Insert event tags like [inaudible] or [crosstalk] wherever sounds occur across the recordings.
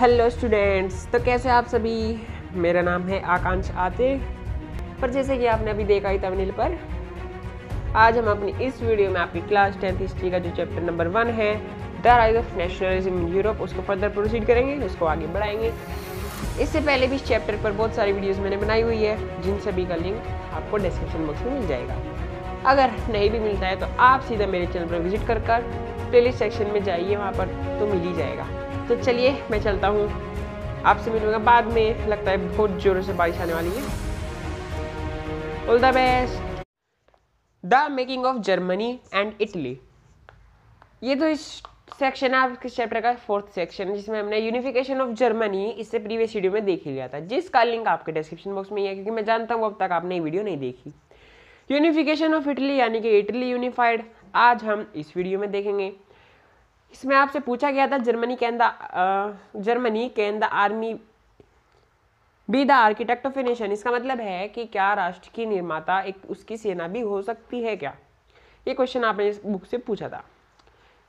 Hello students तो कैसे आप सभी मेरा नाम है आकांक्ष आते पर जैसे कि आपने अभी देखा ही तमिल पर आज हम अपनी इस वीडियो में आपकी क्लास टेंथ हिस्ट्री का जो चैप्टर नंबर वन है the rise of nationalism in Europe उसको फर्दर प्रोसीड करेंगे उसको आगे बढ़ाएंगे इससे पहले भी इस चैप्टर पर बहुत सारी वीडियोज़ मैंने बनाई हुई है जिन सभी का लिंक आपको डिस्क्रिप्शन बॉक्स में मिल जाएगा अगर नहीं भी मिलता है तो आप सीधा मेरे चैनल पर विजिट कर कर प्ले सेक्शन में जाइए वहाँ पर तो मिल ही जाएगा तो चलिए मैं चलता हूँ आपसे मिलूंगा बाद में लगता है बहुत ज़ोरों से बारिश आने वाली है all the best the making of Germany and Italy ये तो इस सेक्शन है आपके चैप्टर का फोर्थ सेक्शन जिसमें हमने यूनिफिकेशन ऑफ जर्मनी इससे प्रीवियस वीडियो में देख ही लिया था जिसका लिंक आपके डिस्क्रिप्शन बॉक्स में ही है क्योंकि मैं जानता हूँ अब तक आपने ये वीडियो नहीं देखी यूनिफिकेशन ऑफ इटली यानी कि इटली यूनिफाइड आज हम इस वीडियो में देखेंगे इसमें आपसे पूछा गया था Germany can the Germany can the army be the architect of a nation इसका मतलब है कि क्या राष्ट्र की निर्माता एक उसकी सेना भी हो सकती है क्या ये क्वेश्चन आपने इस बुक से पूछा था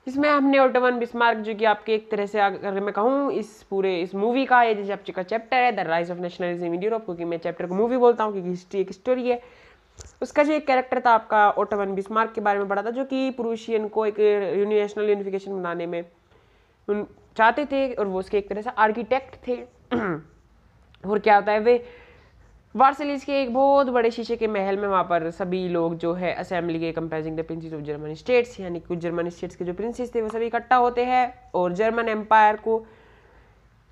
इसमें हमने ओटोवन बिस्मार्क जो कि आपके एक तरह से अगर मैं कहूँ इस पूरे इस मूवी का ये जैसे आपका चैप्टर है the rise of nationalism in Europe क्योंकि मैं चैप्टर को मूवी बोलता हूँ क्योंकि हिस्ट्री एक स्टोरी है उसका जो एक कैरेक्टर था आपका ओटोवन बिस्मार्क के बारे में पढ़ा था जो कि पुरुषियन को एक नेशनल यूनिफिकेशन बनाने में उन चाहते थे और वो उसके एक तरह से आर्किटेक्ट थे [clears throat] और क्या होता है वे वार्सलीज के एक बहुत बड़े शीशे के महल में वहाँ पर सभी लोग जो है असेंबली के composing the princes of German states यानी कुछ जर्मन स्टेट्स के जो प्रिंसेस थे वो सभी इकट्ठा होते हैं और जर्मन एम्पायर को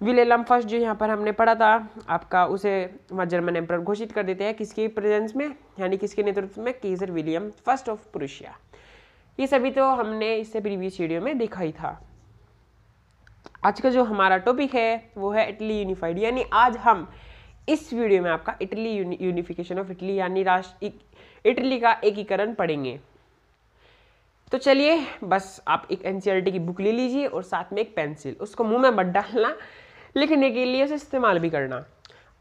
विलेलम फर्स्ट जो यहाँ पर हमने पढ़ा था आपका उसे वहाँ जर्मन एम्पर घोषित कर देते हैं किसकी प्रेजेंस में यानी किसके नेतृत्व में Kaiser William first of Prussia ये सभी तो हमने इससे प्रीवियस वीडियो में देखा ही था आज का जो हमारा टॉपिक है वो है इटली यूनिफाइड यानी आज हम इस वीडियो में आपका इटली यूनिफिकेशन ऑफ इटली यानी राष्ट्र इटली का एकीकरण पढ़ेंगे तो चलिए बस आप एक एन की बुक ले लीजिए और साथ में एक पेंसिल उसको मुंह में मत डालना लिखने के लिए उसे इस्तेमाल भी करना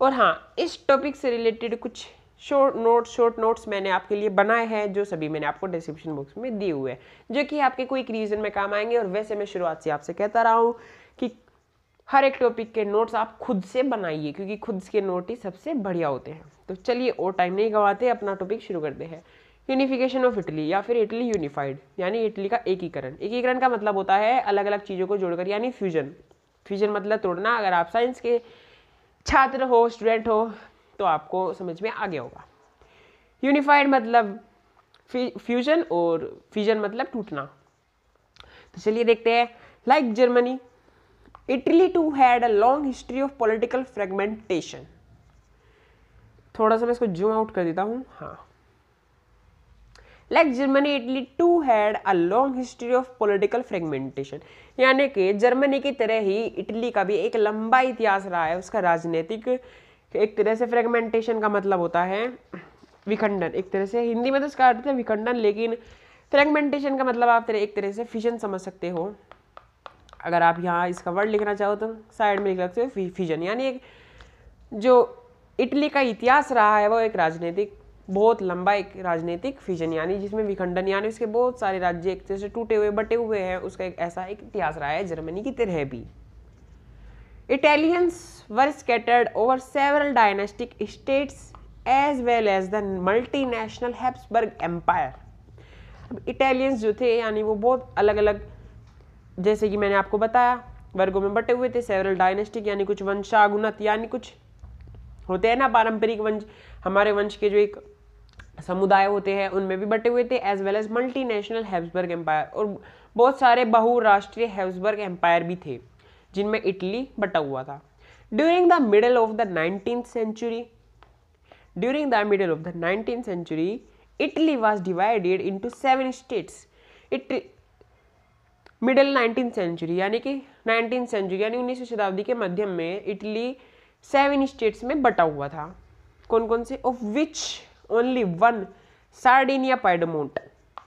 और हाँ इस टॉपिक से रिलेटेड कुछ शॉर्ट नोट्स शॉर्ट नोट्स मैंने आपके लिए बनाए हैं जो सभी मैंने आपको डिस्क्रिप्शन बॉक्स में दिए हुए हैं जो कि आपके क्विक रीजन में काम आएंगे और वैसे मैं शुरुआत से आपसे कहता रहा हूँ कि हर एक टॉपिक के नोट्स आप खुद से बनाइए क्योंकि खुद के नोट ही सबसे बढ़िया होते हैं तो चलिए और टाइम नहीं गंवाते अपना टॉपिक शुरू करते हैं यूनिफिकेशन ऑफ इटली या फिर इटली यूनिफाइड यानी इटली का एकीकरण एकीकरण का मतलब होता है अलग अलग चीज़ों को जोड़कर यानी फ्यूजन फ्यूजन मतलब तोड़ना अगर आप साइंस के छात्र हो स्टूडेंट हो तो आपको समझ में आ गया होगा यूनिफाइड मतलब फ्यूजन और फ्यूजन मतलब टूटना तो चलिए देखते हैं like Germany Italy too had a long history of political fragmentation थोड़ा सा मैं इसको जूम आउट कर देता हूँ हाँ like Germany Italy too had a long history of political fragmentation यानी कि जर्मनी की तरह ही इटली का भी एक लंबा इतिहास रहा है उसका राजनीतिक एक तरह से फ्रेगमेंटेशन का मतलब होता है विखंडन एक तरह से हिंदी में तो उसका अर्थ है विखंडन लेकिन फ्रेगमेंटेशन का मतलब आप तरह एक तरह से फिजन समझ सकते हो अगर आप यहाँ इसका वर्ड लिखना चाहो तो साइड में लिख सकते हो फिजन यानी एक जो इटली का इतिहास रहा है वो एक राजनीतिक बहुत लंबा एक राजनीतिक फिजन यानी जिसमें विखंडन यानी उसके बहुत सारे राज्य एक तरह से टूटे हुए बटे हुए हैं उसका एक ऐसा एक इतिहास रहा है जर्मनी की तरह भी Italians were scattered over several dynastic states as well as the multi national Habsburg empire अब इटालियंस जो थे यानी वो बहुत अलग अलग जैसे कि मैंने आपको बताया वर्गों में बटे हुए थे सेवरल डायनेस्टिक यानी कुछ वंशागुनत यानी कुछ होते हैं ना पारंपरिक वंश हमारे वंश के जो एक समुदाय होते हैं उनमें भी बटे हुए थे as well as multi national Habsburg empire और बहुत सारे बहुराष्ट्रीय हैब्सबर्ग एम्पायर भी थे जिनमें इटली बटा हुआ था during the middle of the nineteen century during the middle of the nineteen century Italy was divided into seven states Italy middle nineteen century यानी कि नाइनटीन सेंचुरी यानी उन्नीसवीं शताब्दी के मध्यम में इटली सेवन स्टेट्स में बटा हुआ था कौन कौन से of which only one Sardinia Piedmont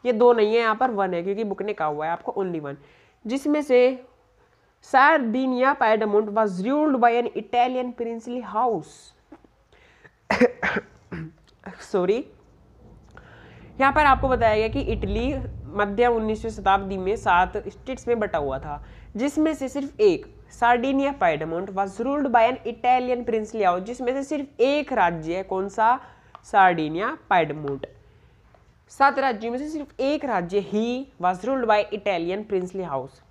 ये दो नहीं है यहाँ पर वन है क्योंकि बुक ने कहा हुआ है आपको ओनली वन जिसमें से Sardinia Piedmont was ruled by an Italian princely house sorry यहाँ पर आपको बताया गया कि इटली मध्य उन्नीसवीं शताब्दी में सात स्टेट्स में बटा हुआ था जिसमें से सिर्फ एक Sardinia Piedmont was ruled by an Italian princely house जिसमें से सिर्फ एक राज्य है कौन सा सार्डिनिया पैडमोट सात राज्यों में से सिर्फ एक राज्य ही was ruled by Italian princely house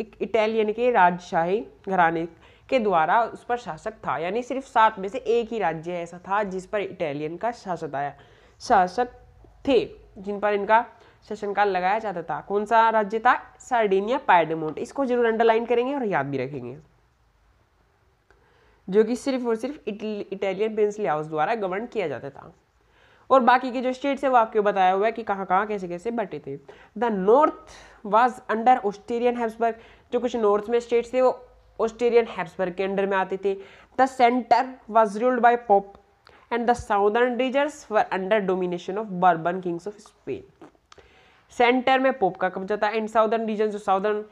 एक इटालियन के राजशाही घराने के द्वारा उस पर शासक था यानी सिर्फ सात में से एक ही राज्य ऐसा था जिस पर इटालियन का शासक आया शासक थे जिन पर इनका शासनकाल लगाया जाता था कौन सा राज्य था सार्डिनिया पैडमोट इसको जरूर अंडरलाइन करेंगे और याद भी रखेंगे जो कि सिर्फ और सिर्फ इटालियन प्रिंस हाउस द्वारा गवर्न किया जाता था और बाकी के जो स्टेट्स है वो आपको बताया हुआ है कि कहाँ कहाँ कैसे कैसे बटे थे the north was under Australian Habsburg जो कुछ नॉर्थ में स्टेट्स थे वो ऑस्ट्रेलियन हैब्सबर्ग के अंडर में आते थे the centre was ruled by Pope and the southern regions were under domination of Bourbon kings of Spain centre में पोप का कब्जा था एंड साउदर्न रीजन जो साउदर्न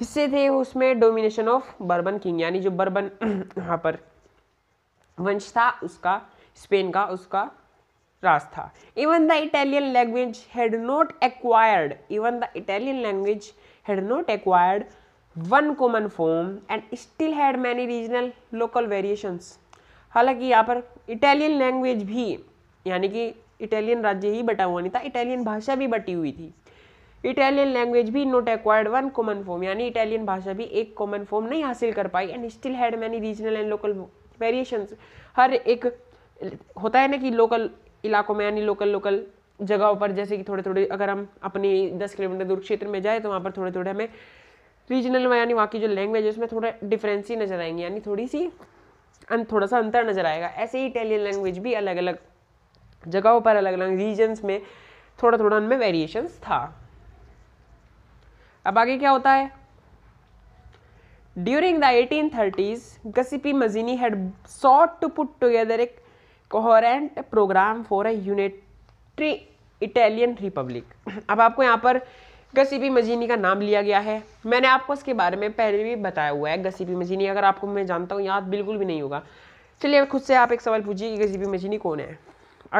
हिस्से थे उसमें डोमिनेशन ऑफ बर्बन किंग यानी जो बर्बन [clears throat] यहाँ पर वंश था उसका स्पेन का उसका राज था even the Italian language had not acquired even the Italian language had not acquired one common form and still had many regional local variations हालांकि यहाँ पर इटालियन लैंग्वेज भी यानी कि इटालियन राज्य ही बटा हुआ नहीं था इटालियन भाषा भी बटी हुई थी इटालियन लैंग्वेज भी not acquired one common form यानी इटालियन भाषा भी एक कॉमन फॉर्म नहीं हासिल कर पाई and still had many regional and local variation हर एक होता है ना कि लोकल इलाकों में यानी लोकल लोकल जगहों पर जैसे कि थोड़े थोड़े अगर हम अपनी दस किलोमीटर दूर क्षेत्र में जाए तो वहाँ पर थोड़े थोड़े हमें रीजनल में यानी वहाँ की जो लैंग्वेज है उसमें थोड़ा डिफरेंस ही नज़र आएंगे यानी थोड़ी सी थोड़ा सा अंतर नज़र आएगा ऐसे ही इटालियन लैंग्वेज भी अलग अलग जगहों पर अलग अलग रीजन्स में थोड़ा थोड़ा उनमें वेरिएशंस था अब आगे क्या होता है the eighteen thirties Giuseppe Mazzini had sought to put together a coherent programme for a unitary Italian republic अब आपको यहाँ पर गसीपी मजीनी का नाम लिया गया है मैंने आपको इसके बारे में पहले भी बताया हुआ है गसीपी मजीनी अगर आपको मैं जानता हूँ याद बिल्कुल भी नहीं होगा चलिए खुद से आप एक सवाल पूछिए कि गसीपी मजीनी कौन है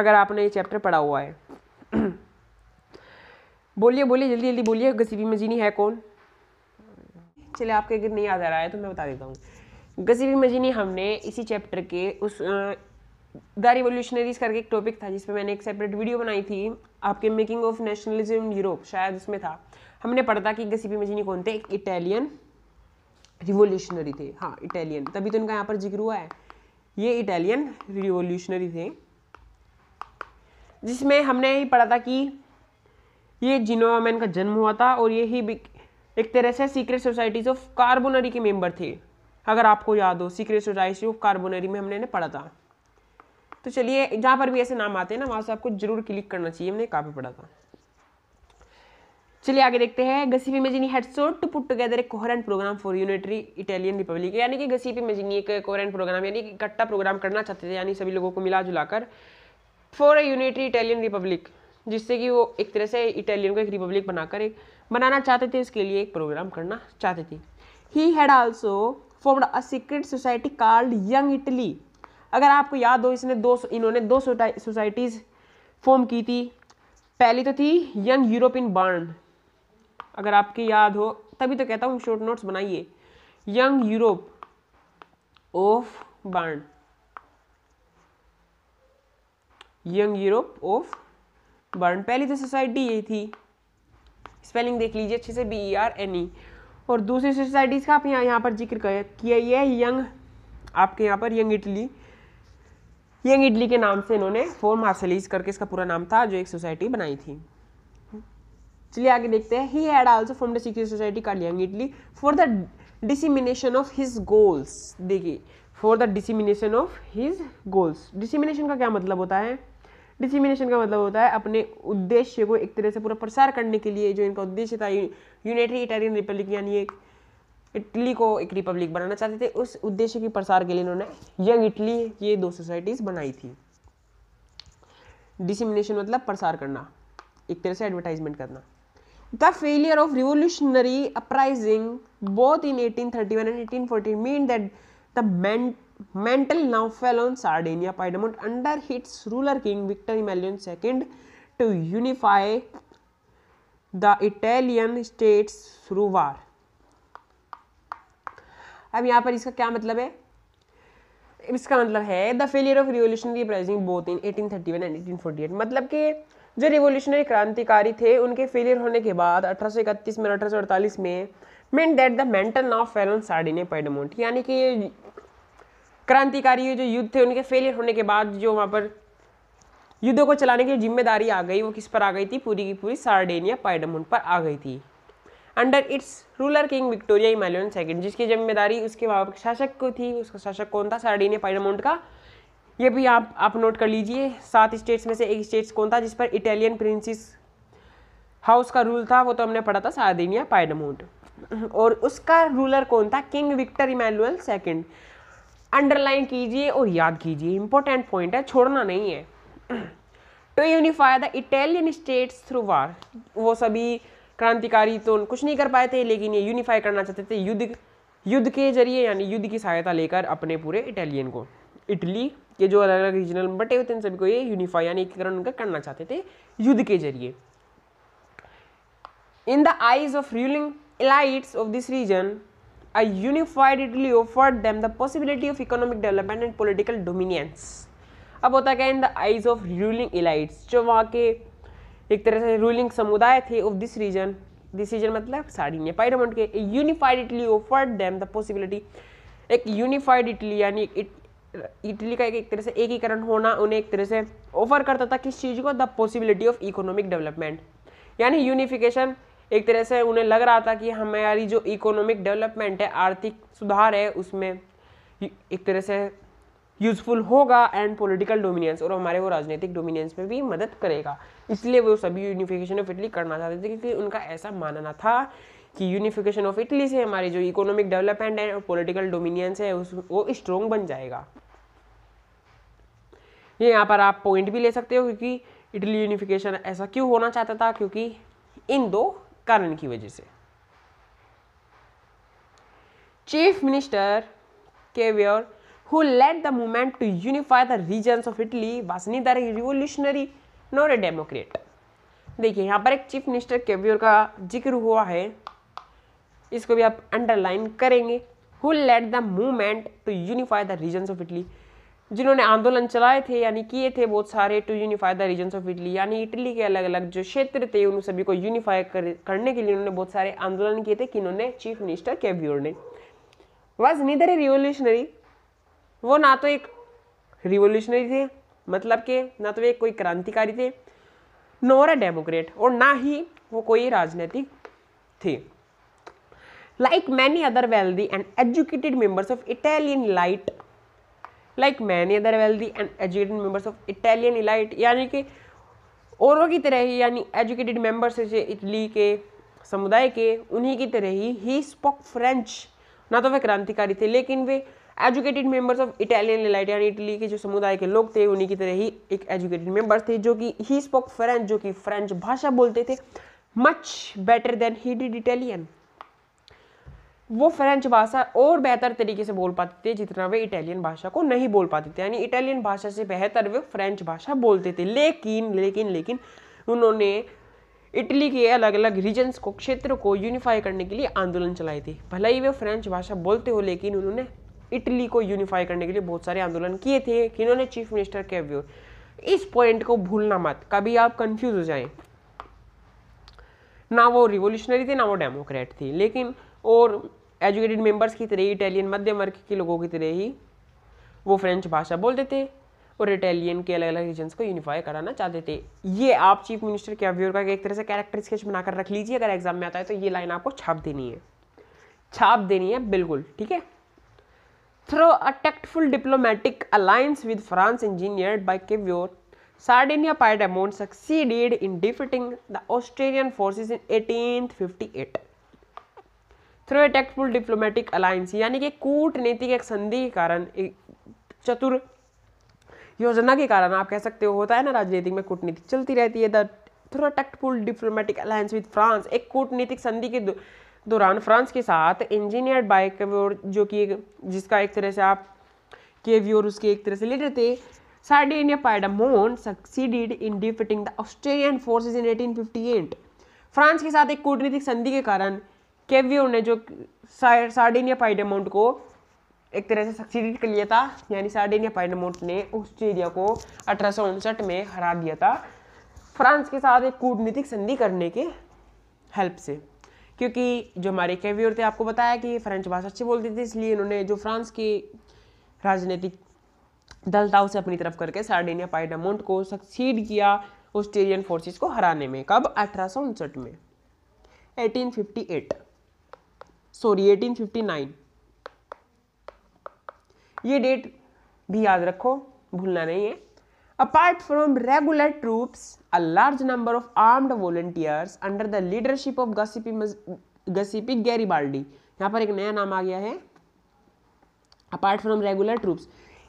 अगर आपने ये चैप्टर पढ़ा हुआ है बोलिए बोलिए जल्दी जल्दी बोलिए गसीबी मजीनी है कौन चले आपके अगर नहीं याद आ रहा है तो मैं बता देता हूँ गसीबी मजीनी हमने इसी चैप्टर के उस द रिवोल्यूशनरीज करके एक टॉपिक था जिसमें मैंने एक सेपरेट वीडियो बनाई थी आपके मेकिंग ऑफ नेशनलिज्म यूरोप शायद उसमें था हमने पढ़ा था कि गसीबी मजीनी कौन थे एक इटालियन रिवोल्यूशनरी थे हाँ इटालियन तभी तो इनका यहाँ पर जिक्र हुआ है ये इटालियन रिवोल्यूशनरी थे जिसमें हमने ही पढ़ा था कि ये जिनोवा मैन का जन्म हुआ था और ये ही एक तरह से सीक्रेट सोसाइटीज ऑफ कार्बोनरी के मेंबर थे अगर आपको याद हो सीक्रेट सोसाइटी ऑफ कार्बोनरी में हमने पढ़ा था तो चलिए जहाँ पर भी ऐसे नाम आते हैं ना वहाँ से आपको जरूर क्लिक करना चाहिए हमने काफ़ी पढ़ा था चलिए आगे देखते हैं Giuseppe Mazzini had sought to put together a coherent programme for unitary Italian republic यानी कि गसीपी मेजिनी एक कोहरेंट प्रोग्राम यानी कि इकट्ठा प्रोग्राम करना चाहते थे यानी सभी लोगों को मिला जुला कर for a unitary Italian republic जिससे कि वो एक तरह से इटालियन को एक रिपब्लिक बनाकर एक बनाना चाहते थे इसके लिए एक प्रोग्राम करना चाहते थे he had also formed a secret society called Young Italy अगर आपको याद हो इसने दो इन्होंने दो सोसाइटीज़ फॉर्म की थी पहली तो थी यंग यूरोपियन बर्न अगर आपकी याद हो तभी तो कहता हूँ शॉर्ट नोट्स बनाइए Young Europe of Berne Young Europe of Berne पहली तो सोसाइटी यही थी स्पेलिंग देख लीजिए अच्छे से B E R N E और दूसरी सोसाइटीज़ का आप यहाँ यहाँ पर जिक्र किया ये यंग आपके यहाँ पर यंग इटली यंग इटली के नाम से इन्होंने फोर मार्सलीज करके इसका पूरा नाम था जो एक सोसाइटी बनाई थी चलिए आगे देखते हैं he had also from the secret society called Young Italy for the dissemination of his goals देखिए for the dissemination of his goals dissemination का क्या मतलब होता है डिसिमिनेशन का मतलब होता है अपने उद्देश्य को एक तरह से पूरा प्रसार करने के लिए जो इनका उद्देश्य था यूनाइटेड इटालियन रिपब्लिक यानी एक इटली को एक रिपब्लिक बनाना चाहते थे उस उद्देश्य के प्रसार के लिए इन्होंने यंग इटली ये दो सोसाइटीज़ बनाई थी डिसिमिनेशन मतलब प्रसार करना एक तरह से एडवर्टाइजमेंट करना the failure of revolutionary uprising both in 1831 and forty mean that the मेंट Mantle now fell on Sardinia Piedmont under its ruler king Victor Emmanuel II to unify the Italian states through war. अब यहाँ पर इसका क्या मतलब है इसका मतलब है the failure of revolutionary uprising both in 1831 and 1848 मतलब कि जो रिवोल्यूशनरी क्रांतिकारी थे उनके फेलियर होने के बाद अठारह में अठारह में meant that the mantle now fell on Sardinia Piedmont यानी कि क्रांतिकारी जो युद्ध थे उनके फेलियर होने के बाद जो वहाँ पर युद्धों को चलाने की जिम्मेदारी आ गई वो किस पर आ गई थी पूरी की पूरी सार्डेनिया पाइडमोन पर आ गई थी under its ruler king Victor Emmanuel second जिसकी जिम्मेदारी उसके वहाँ शासक को थी उसका शासक कौन था सार्डेनिया पाइडमोंट का ये भी आप आप नोट कर लीजिए सात स्टेट्स में से एक स्टेट्स कौन था जिस पर इटालियन प्रिंसिस हाउस का रूल था वो तो हमने पढ़ा था सार्डिनिया पाइडमोंट और उसका रूलर कौन था king Victor Emmanuel second underline कीजिए और याद कीजिए इंपॉर्टेंट पॉइंट है छोड़ना नहीं है to unify the Italian states through war वो सभी क्रांतिकारी तो कुछ नहीं कर पाए थे लेकिन ये यूनिफाई करना चाहते थे युद्ध युद्ध के जरिए यानी युद्ध की सहायता लेकर अपने पूरे इटालियन को इटली के जो अलग अलग रीजनल बटे थे इन सभी को ये यूनिफाई यानी एकीकरण उनका करना चाहते थे युद्ध के जरिए in the eyes of ruling elites of this region a unified Italy offered them the possibility of economic development and political dominance. अब होता क्या in the eyes of ruling elites जो वहाँ के एक तरह से रूलिंग समुदाय थे of this region this region मतलब ने पायरामोंट के unified Italy offered them the possibility एक यूनिफाइड इटली यानी इटली का एक, एक तरह से एकीकरण होना उन्हें एक तरह से ऑफर करता था किस चीज़ को the possibility of economic development यानी यूनिफिकेशन एक तरह से उन्हें लग रहा था कि हमारी जो इकोनॉमिक डेवलपमेंट है आर्थिक सुधार है उसमें एक तरह से यूज़फुल होगा एंड पॉलिटिकल डोमिनियंस और हमारे वो राजनीतिक डोमिनियंस में भी मदद करेगा इसलिए वो सभी यूनिफिकेशन ऑफ इटली करना चाहते थे क्योंकि उनका ऐसा मानना था कि यूनिफिकेशन ऑफ इटली से हमारी जो इकोनॉमिक डेवलपमेंट है और पॉलिटिकल डोमिनियंस है उस वो स्ट्रॉन्ग बन जाएगा ये यहाँ पर आप पॉइंट भी ले सकते हो क्योंकि इटली यूनिफिकेशन ऐसा क्यों होना चाहता था क्योंकि इन दो कारण की वजह से chief minister Cavour who led the movement to unify the region of Italy वासनी neither revolutionary revolutionary a democrat देखिए यहाँ पर एक चीफ मिनिस्टर केवियर का जिक्र हुआ है इसको भी आप अंडरलाइन करेंगे who led the movement to unify the region of Italy जिन्होंने आंदोलन चलाए थे यानी किए थे बहुत सारे to unify the regions of Italy यानी इटली के अलग अलग जो क्षेत्र थे उन सभी को यूनिफाई कर, करने के लिए उन्होंने बहुत सारे आंदोलन किए थे कि किन्होंने चीफ मिनिस्टर कैव्योर ने वॉज नीदर ए रिवोल्यूशनरी वो ना तो एक रिवोल्यूशनरी थे मतलब के ना तो वे कोई क्रांतिकारी थे नोर अ डेमोक्रेट और ना ही वो कोई राजनीतिक थे like many other wealthy and educated members of Italian elite like many other wealthy and educated members of Italian elite यानी कि औरों की तरह ही यानी एजुकेटेड मेम्बर्स जैसे इटली के समुदाय के उन्हीं की तरह ही ही स्पोक फ्रेंच ना तो वे क्रांतिकारी थे लेकिन वे educated members of Italian elite यानी इटली के जो समुदाय के लोग थे उन्हीं की तरह ही एक एजुकेटेड मेंबर्स थे जो कि ही स्पोक फ्रेंच जो कि फ्रेंच भाषा बोलते थे much better than he did Italian वो फ्रेंच भाषा और बेहतर तरीके से बोल पाते थे जितना वे इटालियन भाषा को नहीं बोल पाते थे यानी इटालियन भाषा से बेहतर वे फ्रेंच भाषा बोलते थे लेकिन लेकिन लेकिन उन्होंने इटली के अलग अलग रीजन्स को क्षेत्र को यूनिफाई करने के लिए आंदोलन चलाए थे भले ही वे फ्रेंच भाषा बोलते हो लेकिन उन्होंने इटली को यूनिफाई करने के लिए बहुत सारे आंदोलन किए थे कि उन्होंने चीफ मिनिस्टर के व्यू इस पॉइंट को भूलना मत कभी आप कंफ्यूज हो जाए ना वो रिवोल्यूशनरी थे ना वो डेमोक्रेट थी लेकिन और एजुकेटेड मेंबर्स की तरह ही इटालियन मध्यम वर्ग के लोगों की तरह ही वो फ्रेंच भाषा बोलते थे और इटालियन के अलग अलग रीजन्स को यूनिफाई कराना चाहते थे ये आप चीफ मिनिस्टर के अव्यूर का एक तरह से कैरेक्टर स्केच बनाकर रख लीजिए अगर एग्जाम में आता है तो ये लाइन आपको छाप देनी है छाप देनी है बिल्कुल ठीक है through through a tactful diplomatic alliance with France engineered by Cavour, Sardinia in defeating the Australian the in eighteen fifty eight through a tactful diplomatic alliance यानी कि कूटनीतिक एक संधि के कारण एक चतुर योजना के कारण आप कह सकते हो होता है ना राजनीतिक में कूटनीति चलती रहती है the through a tactful diplomatic alliance with France एक कूटनीतिक संधि के दौरान फ्रांस के साथ इंजीनियर बाइक जो कि एक जिसका एक तरह से आप के और उसके एक तरह से लीडर थे Sardinia Piedmont succeeded in defeating the Australian forces in 1858. फ्रांस के साथ एक कूटनीतिक संधि के कारण केवियो ने जो सार्डिनिया पाइडेमोंट को एक तरह से सक्सीड कर लिया था यानी सार्डिनिया पाइडेमोंट ने ऑस्ट्रेलिया को अठारह में हरा दिया था फ्रांस के साथ एक कूटनीतिक संधि करने के हेल्प से क्योंकि जो हमारे केवियोर थे आपको बताया कि फ्रेंच भाषा अच्छी बोलती थी इसलिए इन्होंने जो फ्रांस की राजनीतिक दल था उसे अपनी तरफ करके सार्डिनिया पाइडामोंट को सक्सीड किया ऑस्ट्रेलियन फोर्सेस को हराने में कब अठारह में 1858 सॉरी 1859 ये डेट भी याद रखो भूलना नहीं है apart from regular troops, a large number of armed volunteers under the leadership of Giuseppe, Giuseppe Garibaldi यहां पर एक नया नाम आ गया है अपार्ट फ्रॉम रेगुलर ट्रूप्स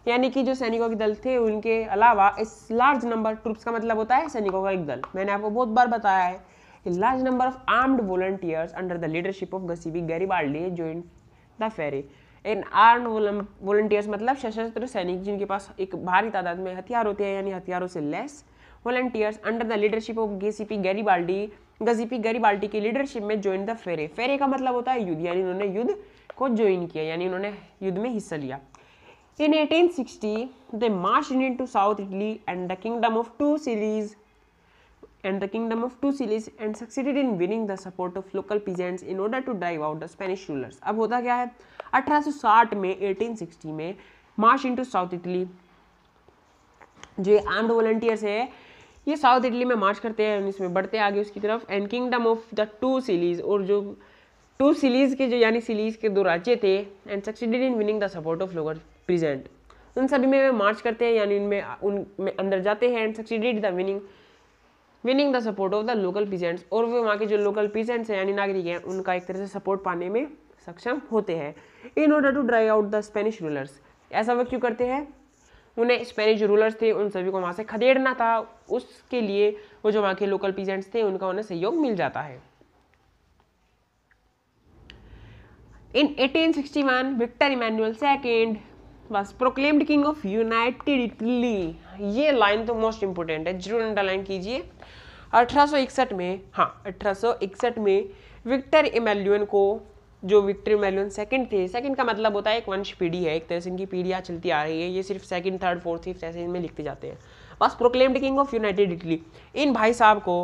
यानी कि जो सैनिकों के दल थे उनके अलावा इस लार्ज नंबर ट्रूप्स का मतलब होता है सैनिकों का एक दल मैंने आपको बहुत बार बताया है a large number of armed volunteers under the leadership of Gasibi Garibaldi joined the ferry. In arm volunteers मतलब सशस्त्र सैनिक जिनके पास एक भारी तादाद में हथियार होते हैं यानी हथियारों से लेस volunteers under the leadership of Giuseppe Garibaldi Giuseppe Garibaldi की लीडरशिप में ज्वाइन द फेरे फेरे का मतलब होता है युद्ध यानी उन्होंने युद्ध को ज्वाइन किया यानी उन्होंने युद्ध में हिस्सा लिया in eighteen sixty the march into south Italy and the kingdom of two Sicilies and the kingdom of two Tucilis and succeeded in winning the support of local peasants in order to drive out the Spanish rulers. अब होता क्या है 1860 में 1860 में march into south Italy जो armed volunteers है ये south Italy में मार्च करते हैं इसमें बढ़ते आगे उसकी तरफ and kingdom of the two Sicilies और जो टू सिलीज के जो यानी सिलीज के दो राज्य थे and succeeded in winning the support of लोअर प्रेजेंट उन सभी में वे मार्च करते हैं यानी उनमें उनमें अंदर जाते हैं and succeeded the winning winning the support of the local peasants और वे वहाँ के जो लोकल पीजेंट्स हैं यानी नागरिक हैं उनका एक तरह से सपोर्ट पाने में सक्षम होते हैं in order to drive out the Spanish rulers ऐसा वह क्यों करते हैं उन्हें स्पेनिश रूलर्स थे उन सभी को वहाँ से खदेड़ना था उसके लिए वो जो वहाँ के लोकल पीजेंट्स थे उनका उन्हें सहयोग मिल जाता है In 1861, Victor Emmanuel second was proclaimed king of united Italy ये लाइन तो मोस्ट इंपोर्टेंट है जरूर अंडरलाइन कीजिए अठारह में हाँ अठारह में विक्टर इमेल्यून को जो विक्टर इमेल्यून सेकंड थे सेकंड का मतलब होता है एक वंश पीढ़ी है एक तरह से इनकी पीढ़ियाँ चलती आ रही है ये सिर्फ सेकंड थर्ड फोर्थ फिफ्थ ऐसे इनमें लिखते जाते हैं was proclaimed king of united Italy इन भाई साहब को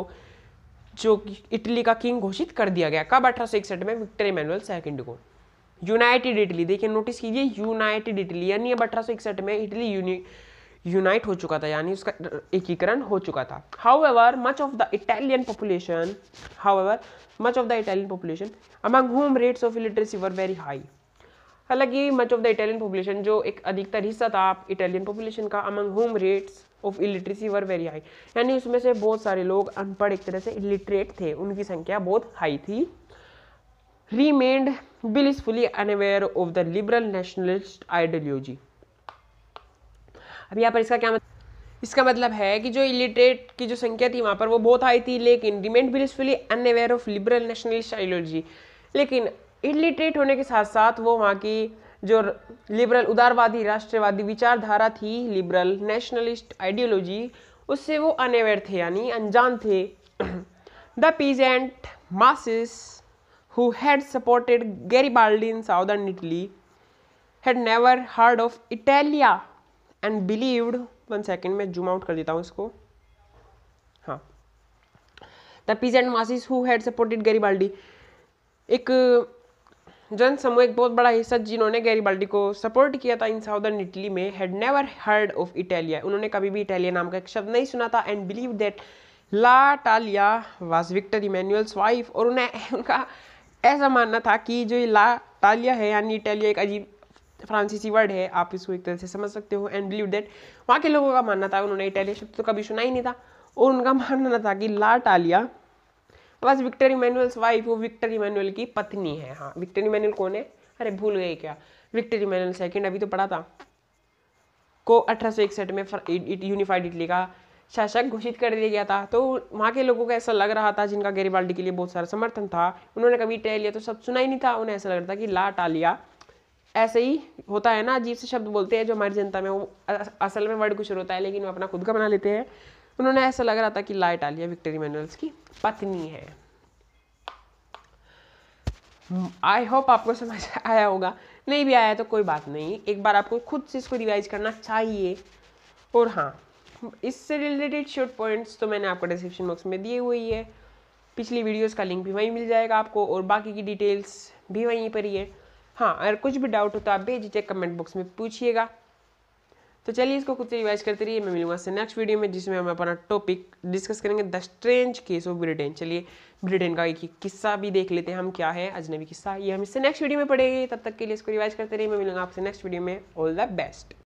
जो इटली का किंग घोषित कर दिया गया कब अठारह में विक्टर इमेनुअल सेकंड को यूनाइटेड इटली देखिए नोटिस कीजिए यूनाइटेड इटली यानी अब अठारह में इटली यूनाइट हो चुका था यानी उसका एकीकरण हो चुका था however much of the Italian population however much of the Italian population among whom rates of illiteracy were very high हालांकि much of the Italian population जो एक अधिकतर हिस्सा था इटालियन पॉपुलेशन का among whom rates of illiteracy were very high यानी उसमें से बहुत सारे लोग अनपढ़ एक तरह से इलिटरेट थे उनकी संख्या बहुत हाई थी remained blissfully unaware of the liberal nationalist ideology अब यहाँ पर इसका क्या मतलब इसका मतलब है कि जो इलिटरेट की जो संख्या थी वहाँ पर वो बहुत हाई थी लेकिन remained blissfully unaware of liberal nationalist ideology लेकिन इलिटरेट होने के साथ साथ वो वहाँ की जो लिबरल उदारवादी राष्ट्रवादी विचारधारा थी लिबरल नेशनलिस्ट आइडियोलॉजी उससे वो अनअवेयर थे यानी अनजान थे the peasant masses who had supported Garibaldi in southern Italy had never heard of Italia and believed one second मैं जूम आउट कर देता हूँ इसको हाँ the peasant masses who had supported Garibaldi एक जन समूह एक बहुत बड़ा हिस्सा जिन्होंने गैरीबाल्डी को सपोर्ट किया था इन साउदर्न इटली में had never heard of Italia उन्होंने कभी भी इटालिया नाम का एक शब्द नहीं सुना था and believe that la Talia was Victor Emmanuel's wife और उन्हें उनका ऐसा मानना था कि जो ये ला टालिया है यानी इटालिया एक अजीब फ्रांसीसी वर्ड है आप इसको एक तरह से समझ सकते हो एंड बिलीव दैट वहाँ के लोगों का मानना था उन्होंने इटालियन शब्द तो कभी सुना ही नहीं था और उनका [laughs] मानना था कि la Talia was Victor Emmanuel's wife वो विक्टर इमैनुअल की पत्नी है हाँ विक्टर इमैनुअल कौन है अरे भूल गए क्या विक्टर इमैनुअल सेकेंड अभी तो पढ़ा था को अठारह में यूनिफाइड इटली का शासक घोषित कर दिया गया था तो वहाँ के लोगों को ऐसा लग रहा था जिनका गरीबाल्डी के लिए बहुत सारा समर्थन था उन्होंने कभी टहलिया तो सब सुना ही नहीं था उन्हें ऐसा लग रहा था कि ला टालिया ऐसे ही होता है ना अजीब से शब्द बोलते हैं जो हमारी जनता में वो असल में वर्ड कुछ होता है लेकिन वो अपना खुद का बना लेते हैं उन्होंने ऐसा लग रहा था कि लाइट आलिया विक्टोरी मैनुअल्स की पत्नी है आई हम्म, होप आपको समझ [laughs] आया होगा नहीं भी आया तो कोई बात नहीं एक बार आपको खुद से इसको रिवाइज करना चाहिए और हाँ इससे रिलेटेड शॉर्ट पॉइंट्स तो मैंने आपको डिस्क्रिप्शन बॉक्स में दिए हुए है पिछली वीडियोस का लिंक भी वहीं मिल जाएगा आपको और बाकी की डिटेल्स भी वहीं पर ही है हाँ अगर कुछ भी डाउट हो तो आप भेजिए कमेंट बॉक्स में पूछिएगा तो चलिए इसको खुद से रिवाइज करते रहिए मैं मिलूंगा से नेक्स्ट वीडियो में जिसमें हम अपना टॉपिक डिस्कस करेंगे the strange case of Britain चलिए ब्रिटेन का एक किस्सा भी देख लेते हैं हम क्या है अजनबी किस्सा ये हम इससे नेक्स्ट वीडियो में पढ़ेंगे तब तक के लिए इसको रिवाइज करते रहिए मैं मिलूंगा आपसे नेक्स्ट वीडियो में ऑल द बेस्ट